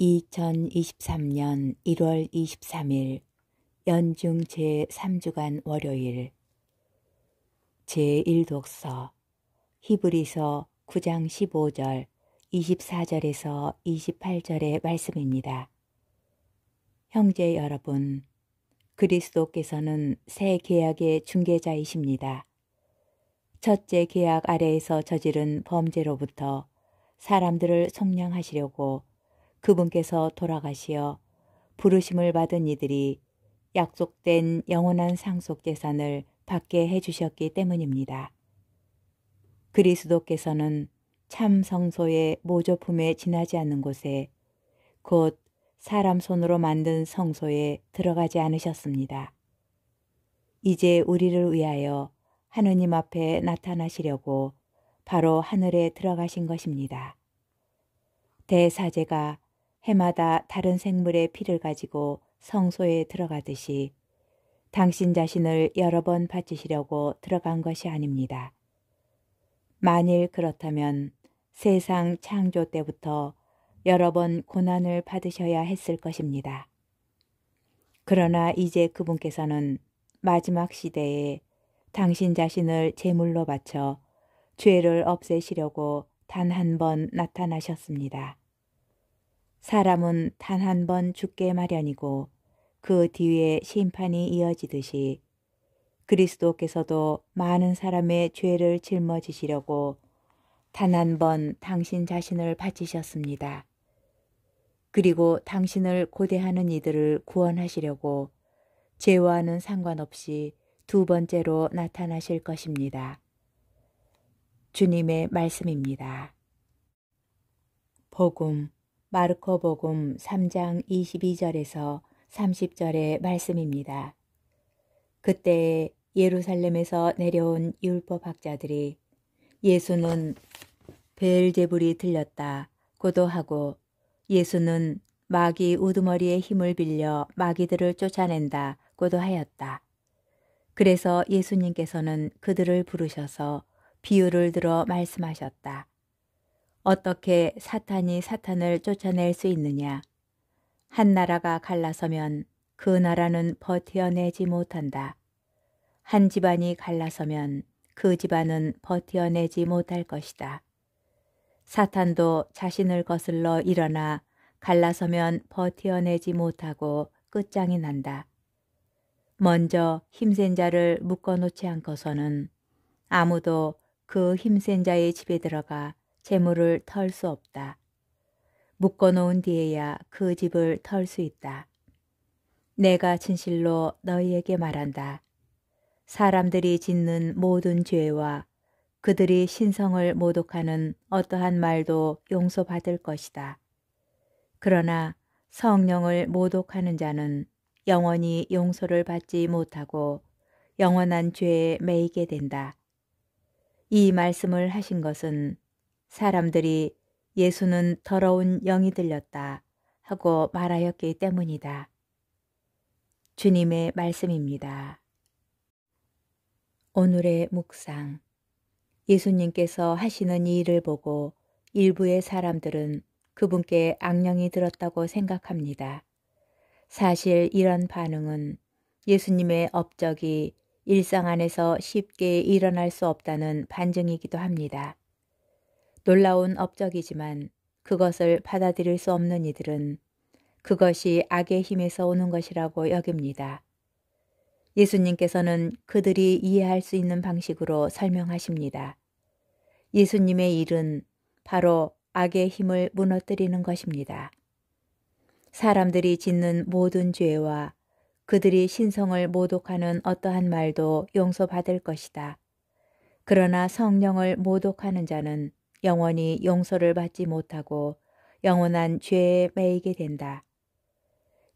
2023년 1월 23일 연중 제3주간 월요일 제1독서 히브리서 9장 15절 24절에서 28절의 말씀입니다. 형제 여러분, 그리스도께서는 새 계약의 중개자이십니다. 첫째 계약 아래에서 저지른 범죄로부터 사람들을 속량하시려고 그분께서 돌아가시어 부르심을 받은 이들이 약속된 영원한 상속 재산을 받게 해주셨기 때문입니다. 그리스도께서는 참 성소의 모조품에 지나지 않는 곳에 곧 사람 손으로 만든 성소에 들어가지 않으셨습니다. 이제 우리를 위하여 하느님 앞에 나타나시려고 바로 하늘에 들어가신 것입니다. 대사제가 해마다 다른 생물의 피를 가지고 성소에 들어가듯이 당신 자신을 여러 번 바치시려고 들어간 것이 아닙니다. 만일 그렇다면 세상 창조 때부터 여러 번 고난을 받으셔야 했을 것입니다. 그러나 이제 그분께서는 마지막 시대에 당신 자신을 제물로 바쳐 죄를 없애시려고 단 한 번 나타나셨습니다. 사람은 단 한 번 죽게 마련이고 그 뒤에 심판이 이어지듯이 그리스도께서도 많은 사람의 죄를 짊어지시려고 단 한 번 당신 자신을 바치셨습니다. 그리고 당신을 고대하는 이들을 구원하시려고 죄와는 상관없이 두 번째로 나타나실 것입니다. 주님의 말씀입니다. 복음 마르코복음 3장 22절에서 30절의 말씀입니다. 그때 예루살렘에서 내려온 율법학자들이 예수는 벨제불이 들렸다 고도하고 예수는 마귀 우두머리의 힘을 빌려 마귀들을 쫓아낸다 고도하였다. 그래서 예수님께서는 그들을 부르셔서 비유를 들어 말씀하셨다. 어떻게 사탄이 사탄을 쫓아낼 수 있느냐? 한 나라가 갈라서면 그 나라는 버텨내지 못한다. 한 집안이 갈라서면 그 집안은 버텨내지 못할 것이다. 사탄도 자신을 거슬러 일어나 갈라서면 버텨내지 못하고 끝장이 난다. 먼저 힘센 자를 묶어놓지 않고서는 아무도 그 힘센 자의 집에 들어가 재물을 털 수 없다. 묶어놓은 뒤에야 그 집을 털 수 있다. 내가 진실로 너희에게 말한다. 사람들이 짓는 모든 죄와 그들이 신성을 모독하는 어떠한 말도 용서받을 것이다. 그러나 성령을 모독하는 자는 영원히 용서를 받지 못하고 영원한 죄에 매이게 된다. 이 말씀을 하신 것은 사람들이 예수는 더러운 영이 들렸다 하고 말하였기 때문이다. 주님의 말씀입니다. 오늘의 묵상 예수님께서 하시는 일을 보고 일부의 사람들은 그분께 악령이 들었다고 생각합니다. 사실 이런 반응은 예수님의 업적이 일상 안에서 쉽게 일어날 수 없다는 반증이기도 합니다. 놀라운 업적이지만 그것을 받아들일 수 없는 이들은 그것이 악의 힘에서 오는 것이라고 여깁니다. 예수님께서는 그들이 이해할 수 있는 방식으로 설명하십니다. 예수님의 일은 바로 악의 힘을 무너뜨리는 것입니다. 사람들이 짓는 모든 죄와 그들이 신성을 모독하는 어떠한 말도 용서받을 것이다. 그러나 성령을 모독하는 자는 영원히 용서를 받지 못하고 영원한 죄에 매이게 된다.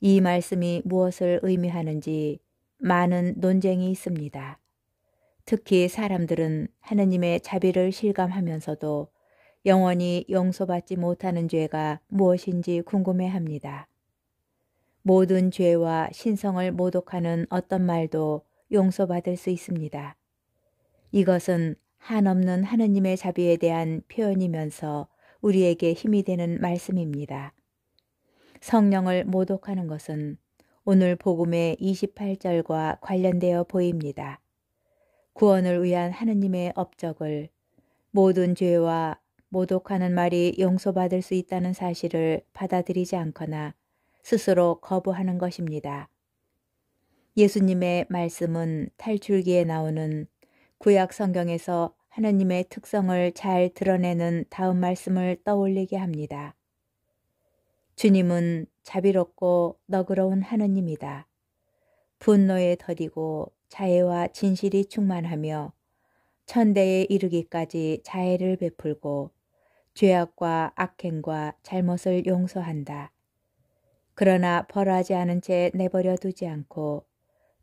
이 말씀이 무엇을 의미하는지 많은 논쟁이 있습니다. 특히 사람들은 하느님의 자비를 실감하면서도 영원히 용서받지 못하는 죄가 무엇인지 궁금해합니다. 모든 죄와 신성을 모독하는 어떤 말도 용서받을 수 있습니다. 이것은 한없는 하느님의 자비에 대한 표현이면서 우리에게 힘이 되는 말씀입니다. 성령을 모독하는 것은 오늘 복음의 28절과 관련되어 보입니다. 구원을 위한 하느님의 업적을 모든 죄와 모독하는 말이 용서받을 수 있다는 사실을 받아들이지 않거나 스스로 거부하는 것입니다. 예수님의 말씀은 탈출기에 나오는 구약 성경에서 하느님의 특성을 잘 드러내는 다음 말씀을 떠올리게 합니다. 주님은 자비롭고 너그러운 하느님이다. 분노에 더디고 자애와 진실이 충만하며 천대에 이르기까지 자애를 베풀고 죄악과 악행과 잘못을 용서한다. 그러나 벌하지 않은 채 내버려 두지 않고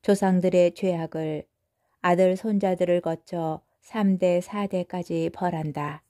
조상들의 죄악을 아들 손자들을 거쳐 3대 4대까지 벌한다.